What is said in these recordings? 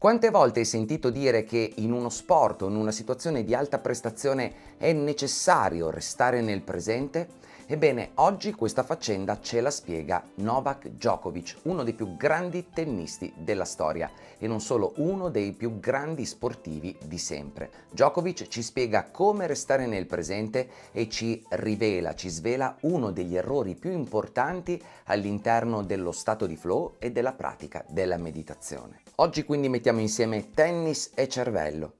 Quante volte hai sentito dire che in uno sport o in una situazione di alta prestazione è necessario restare nel presente? Ebbene, oggi questa faccenda ce la spiega Novak Djokovic, uno dei più grandi tennisti della storia e non solo uno dei più grandi sportivi di sempre. Djokovic ci spiega come restare nel presente e ci rivela, ci svela uno degli errori più importanti all'interno dello stato di flow e della pratica della meditazione. Oggi quindi mettiamo insieme tennis e cervello.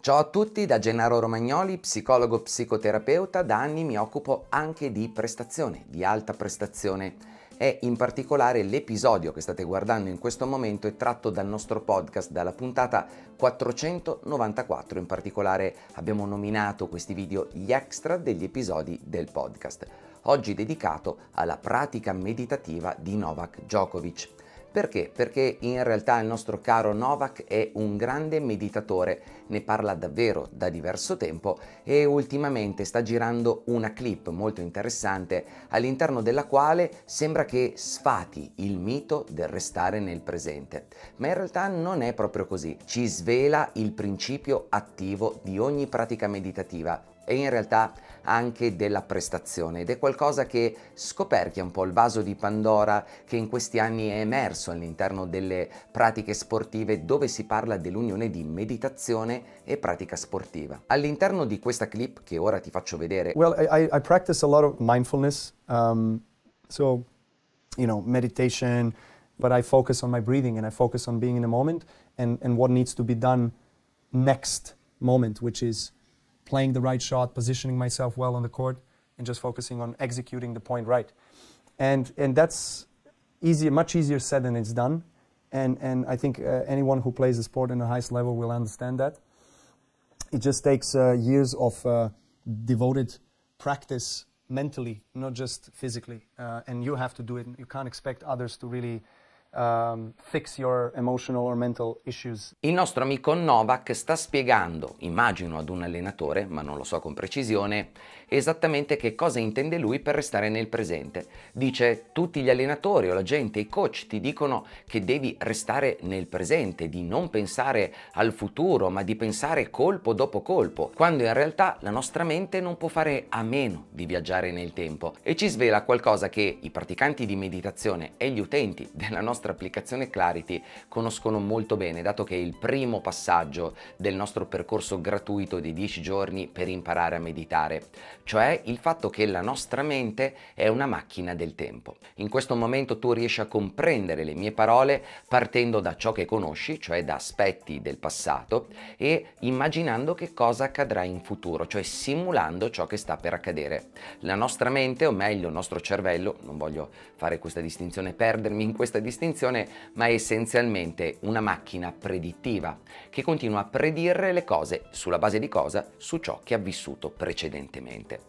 Ciao a tutti da Gennaro Romagnoli, psicologo psicoterapeuta, da anni mi occupo anche di prestazione, di alta prestazione e in particolare l'episodio che state guardando in questo momento è tratto dal nostro podcast, dalla puntata 494, in particolare abbiamo nominato questi video gli extra degli episodi del podcast, oggi dedicato alla pratica meditativa di Novak Djokovic. Perché? Perché in realtà il nostro caro Novak è un grande meditatore, ne parla davvero da diverso tempo e ultimamente sta girando una clip molto interessante all'interno della quale sembra che sfati il mito del restare nel presente. Ma in realtà non è proprio così, ci svela il principio attivo di ogni pratica meditativa e in realtà anche della prestazione ed è qualcosa che scoperchia un po' il vaso di Pandora che in questi anni è emerso all'interno delle pratiche sportive dove si parla dell'unione di meditazione e pratica sportiva. All'interno di questa clip che ora ti faccio vedere. Well, I, I practice a lot of mindfulness, um, so you know, meditation, but I focus on my breathing and I focus on being in the moment and, and what next moment, which is playing the right shot, positioning myself well on the court, and just focusing on executing the point right. And, and that's easier, much easier said than it's done. And, and I think uh, anyone who plays the sport in the highest level will understand that. It just takes uh, years of uh, devoted practice mentally, not just physically. Uh, and you have to do it. You can't expect others to really Um, fix your emotional or mental issues. Il nostro amico Novak sta spiegando, immagino ad un allenatore, ma non lo so con precisione, esattamente che cosa intende lui per restare nel presente. Dice tutti gli allenatori o la gente, i coach ti dicono che devi restare nel presente, di non pensare al futuro, ma di pensare colpo dopo colpo, quando in realtà la nostra mente non può fare a meno di viaggiare nel tempo e ci svela qualcosa che i praticanti di meditazione e gli utenti della nostra nostra applicazione Clarity conoscono molto bene, dato che è il primo passaggio del nostro percorso gratuito di 10 giorni per imparare a meditare, cioè il fatto che la nostra mente è una macchina del tempo. In questo momento tu riesci a comprendere le mie parole partendo da ciò che conosci, cioè da aspetti del passato, e immaginando che cosa accadrà in futuro, cioè simulando ciò che sta per accadere. La nostra mente, o meglio il nostro cervello, non voglio fare questa distinzione, perdermi in questa distinzione, distinzione, ma è essenzialmente una macchina predittiva che continua a predire le cose sulla base di cosa? Su ciò che ha vissuto precedentemente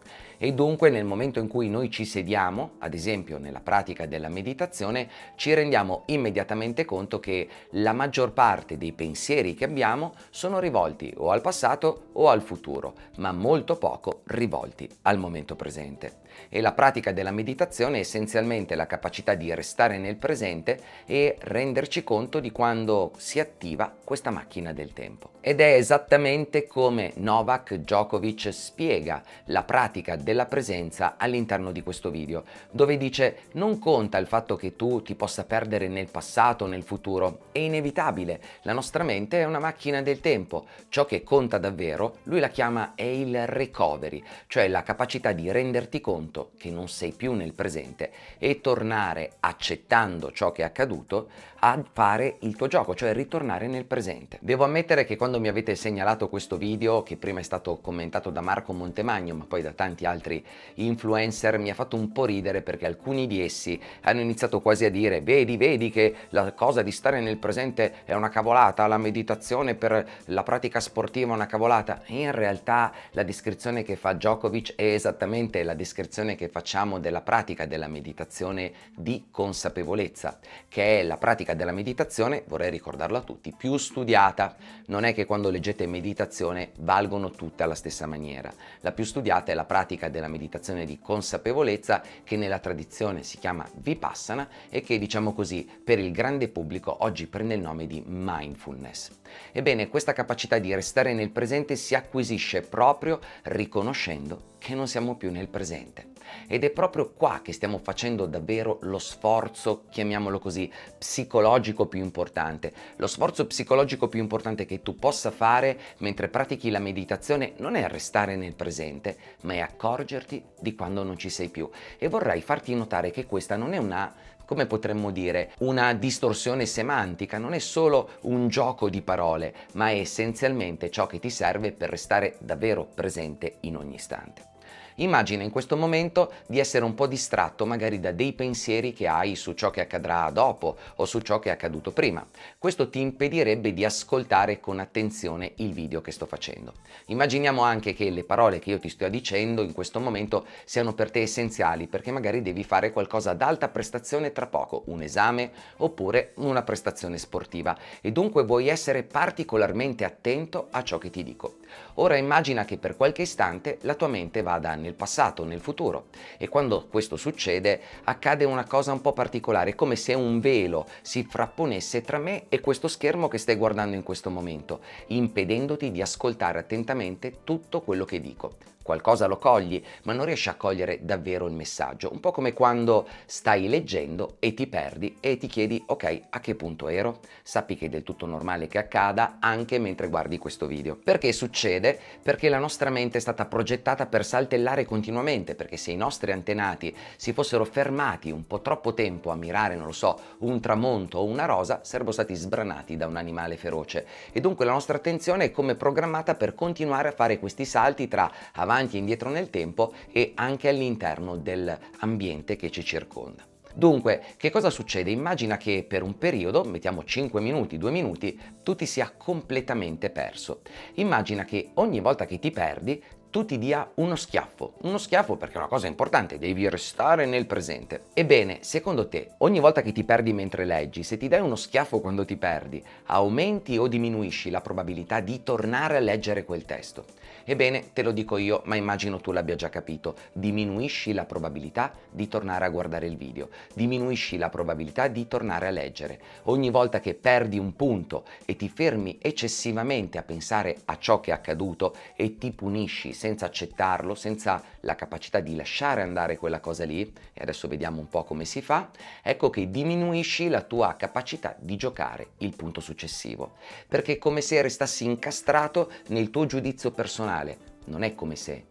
e dunque nel momento in cui noi ci sediamo, ad esempio nella pratica della meditazione, ci rendiamo immediatamente conto che la maggior parte dei pensieri che abbiamo sono rivolti o al passato o al futuro, ma molto poco rivolti al momento presente. E la pratica della meditazione è essenzialmente la capacità di restare nel presente e renderci conto di quando si attiva questa macchina del tempo. Ed è esattamente come Novak Djokovic spiega la pratica del della presenza all'interno di questo video, dove dice non conta il fatto che tu ti possa perdere nel passato o nel futuro, è inevitabile, la nostra mente è una macchina del tempo, ciò che conta davvero, lui la chiama è il recovery, cioè la capacità di renderti conto che non sei più nel presente e tornare accettando ciò che è accaduto a fare il tuo gioco, cioè ritornare nel presente. Devo ammettere che quando mi avete segnalato questo video, che prima è stato commentato da Marco Montemagno, ma poi da tanti altri influencer, mi ha fatto un po' ridere perché alcuni di essi hanno iniziato quasi a dire vedi, vedi che la cosa di stare nel presente è una cavolata, la meditazione per la pratica sportiva è una cavolata. in realtà la descrizione che fa Djokovic è esattamente la descrizione che facciamo della pratica della meditazione di consapevolezza, che è la pratica tecnica della meditazione, vorrei ricordarlo a tutti, più studiata. Non è che quando leggete meditazione valgono tutte alla stessa maniera. La più studiata è la pratica della meditazione di consapevolezza che nella tradizione si chiama vipassana e che diciamo così per il grande pubblico oggi prende il nome di mindfulness. Ebbene, questa capacità di restare nel presente si acquisisce proprio riconoscendo che non siamo più nel presente. Ed è proprio qua che stiamo facendo davvero lo sforzo, chiamiamolo così, psicologico psicologico più importante. Lo sforzo psicologico più importante che tu possa fare mentre pratichi la meditazione non è restare nel presente, ma è accorgerti di quando non ci sei più. E vorrei farti notare che questa non è una come potremmo dire, una distorsione semantica, non è solo un gioco di parole, ma è essenzialmente ciò che ti serve per restare davvero presente in ogni istante. Immagina in questo momento di essere un po' distratto magari da dei pensieri che hai su ciò che accadrà dopo o su ciò che è accaduto prima. Questo ti impedirebbe di ascoltare con attenzione il video che sto facendo. Immaginiamo anche che le parole che io ti sto dicendo in questo momento siano per te essenziali perché magari devi fare qualcosa ad alta prestazione tra poco, un esame oppure una prestazione sportiva e dunque vuoi essere particolarmente attento a ciò che ti dico. Ora immagina che per qualche istante la tua mente vada a nel passato, nel futuro. E quando questo succede accade una cosa un po' particolare, come se un velo si frapponesse tra me e questo schermo che stai guardando in questo momento, impedendoti di ascoltare attentamente tutto quello che dico qualcosa lo cogli, ma non riesci a cogliere davvero il messaggio. Un po' come quando stai leggendo e ti perdi e ti chiedi, ok, a che punto ero? Sappi che è del tutto normale che accada anche mentre guardi questo video. Perché succede? Perché la nostra mente è stata progettata per saltellare continuamente, perché se i nostri antenati si fossero fermati un po' troppo tempo a mirare, non lo so, un tramonto o una rosa, sarebbero stati sbranati da un animale feroce. E dunque la nostra attenzione è come programmata per continuare a fare questi salti tra avanti avanti e indietro nel tempo e anche all'interno dell'ambiente che ci circonda. Dunque, che cosa succede? Immagina che per un periodo, mettiamo 5 minuti, 2 minuti, tu ti sia completamente perso. Immagina che ogni volta che ti perdi, tu ti dia uno schiaffo. Uno schiaffo perché è una cosa importante, devi restare nel presente. Ebbene, secondo te, ogni volta che ti perdi mentre leggi, se ti dai uno schiaffo quando ti perdi, aumenti o diminuisci la probabilità di tornare a leggere quel testo? Ebbene, te lo dico io, ma immagino tu l'abbia già capito, diminuisci la probabilità di tornare a guardare il video, diminuisci la probabilità di tornare a leggere. Ogni volta che perdi un punto e ti fermi eccessivamente a pensare a ciò che è accaduto e ti punisci senza accettarlo, senza la capacità di lasciare andare quella cosa lì, e adesso vediamo un po' come si fa, ecco che diminuisci la tua capacità di giocare il punto successivo, perché è come se restassi incastrato nel tuo giudizio personale generale, non è come se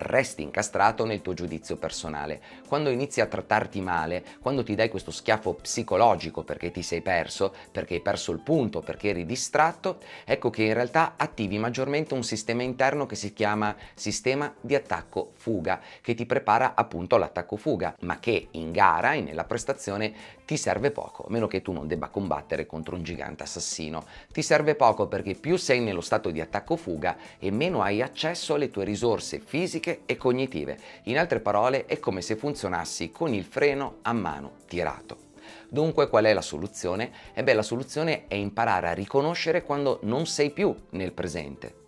resti incastrato nel tuo giudizio personale. Quando inizi a trattarti male, quando ti dai questo schiaffo psicologico perché ti sei perso, perché hai perso il punto, perché eri distratto, ecco che in realtà attivi maggiormente un sistema interno che si chiama sistema di attacco fuga, che ti prepara appunto all'attacco fuga, ma che in gara e nella prestazione ti serve poco, a meno che tu non debba combattere contro un gigante assassino. Ti serve poco perché più sei nello stato di attacco fuga e meno hai accesso alle tue risorse fisiche fisiche e cognitive. In altre parole, è come se funzionassi con il freno a mano tirato. Dunque qual è la soluzione? E la soluzione è imparare a riconoscere quando non sei più nel presente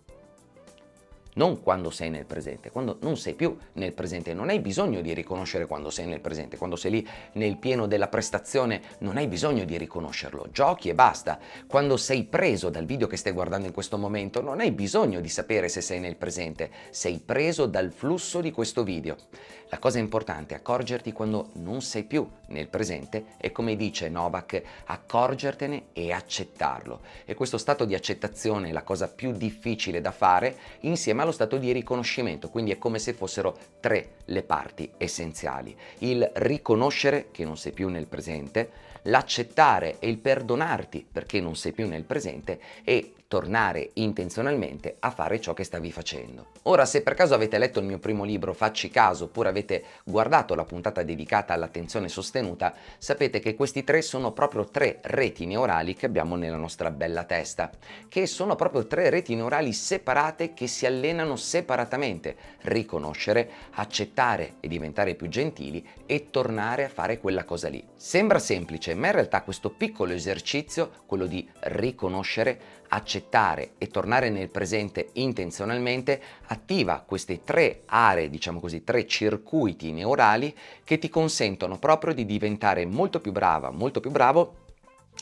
non quando sei nel presente, quando non sei più nel presente, non hai bisogno di riconoscere quando sei nel presente, quando sei lì nel pieno della prestazione non hai bisogno di riconoscerlo, giochi e basta. Quando sei preso dal video che stai guardando in questo momento non hai bisogno di sapere se sei nel presente, sei preso dal flusso di questo video. La cosa importante è accorgerti quando non sei più nel presente e come dice Novak, accorgertene e accettarlo. E questo stato di accettazione è la cosa più difficile da fare insieme a ma allo stato di riconoscimento, quindi è come se fossero tre le parti essenziali. Il riconoscere che non sei più nel presente, l'accettare e il perdonarti perché non sei più nel presente e tornare intenzionalmente a fare ciò che stavi facendo. Ora, se per caso avete letto il mio primo libro Facci caso oppure avete guardato la puntata dedicata all'attenzione sostenuta, sapete che questi tre sono proprio tre reti neurali che abbiamo nella nostra bella testa, che sono proprio tre reti neurali separate che si allenano separatamente, riconoscere, accettare e diventare più gentili e tornare a fare quella cosa lì. Sembra semplice, ma in realtà questo piccolo esercizio, quello di riconoscere, accettare accettare e tornare nel presente intenzionalmente attiva queste tre aree, diciamo così, tre circuiti neurali che ti consentono proprio di diventare molto più brava, molto più bravo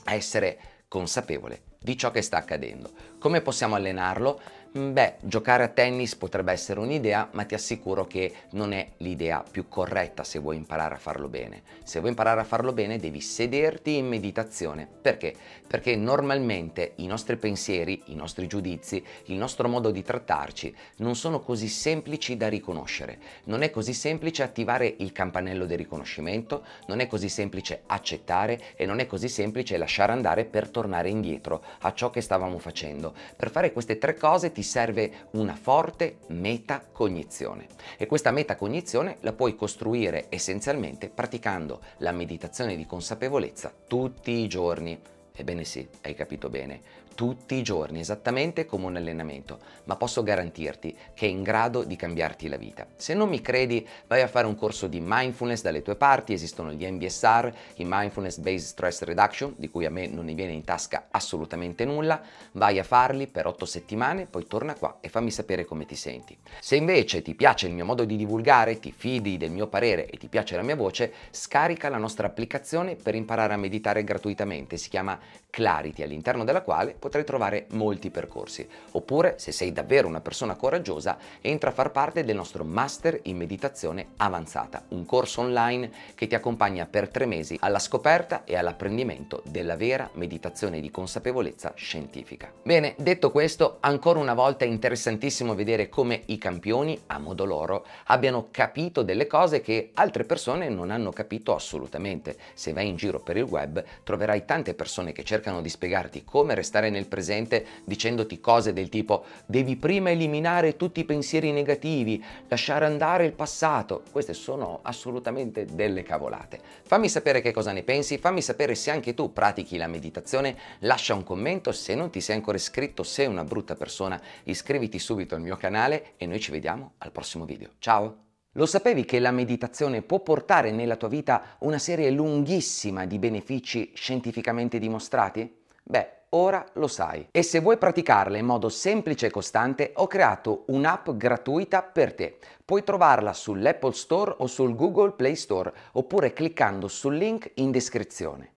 a essere consapevole di ciò che sta accadendo. Come possiamo allenarlo? Mm, beh, giocare a tennis potrebbe essere un'idea, ma ti assicuro che non è l'idea più corretta se vuoi imparare a farlo bene. Se vuoi imparare a farlo bene devi sederti in meditazione. Perché? Perché normalmente i nostri pensieri, i nostri giudizi, il nostro modo di trattarci non sono così semplici da riconoscere. Non è così semplice attivare il campanello del riconoscimento, non è così semplice accettare e non è così semplice lasciare andare per tornare indietro a ciò che stavamo facendo. Per fare queste tre cose ti ti serve una forte metacognizione e questa metacognizione la puoi costruire essenzialmente praticando la meditazione di consapevolezza tutti i giorni. Ebbene sì, hai capito bene, tutti i giorni, esattamente come un allenamento, ma posso garantirti che è in grado di cambiarti la vita. Se non mi credi, vai a fare un corso di mindfulness dalle tue parti, esistono gli MBSR, i Mindfulness Based Stress Reduction, di cui a me non ne viene in tasca assolutamente nulla, vai a farli per 8 settimane, poi torna qua e fammi sapere come ti senti. Se invece ti piace il mio modo di divulgare, ti fidi del mio parere e ti piace la mia voce, scarica la nostra applicazione per imparare a meditare gratuitamente, si chiama Clarity, all'interno della quale potrai trovare molti percorsi. Oppure, se sei davvero una persona coraggiosa, entra a far parte del nostro Master in Meditazione Avanzata, un corso online che ti accompagna per tre mesi alla scoperta e all'apprendimento della vera meditazione di consapevolezza scientifica. Bene, detto questo, ancora una volta è interessantissimo vedere come i campioni, a modo loro, abbiano capito delle cose che altre persone non hanno capito assolutamente. Se vai in giro per il web troverai tante persone che cercano cercano di spiegarti come restare nel presente dicendoti cose del tipo devi prima eliminare tutti i pensieri negativi, lasciare andare il passato. Queste sono assolutamente delle cavolate. Fammi sapere che cosa ne pensi, fammi sapere se anche tu pratichi la meditazione, lascia un commento, se non ti sei ancora iscritto, sei una brutta persona, iscriviti subito al mio canale e noi ci vediamo al prossimo video. Ciao! Lo sapevi che la meditazione può portare nella tua vita una serie lunghissima di benefici scientificamente dimostrati? Beh, ora lo sai. E se vuoi praticarla in modo semplice e costante, ho creato un'app gratuita per te. Puoi trovarla sull'Apple Store o sul Google Play Store, oppure cliccando sul link in descrizione.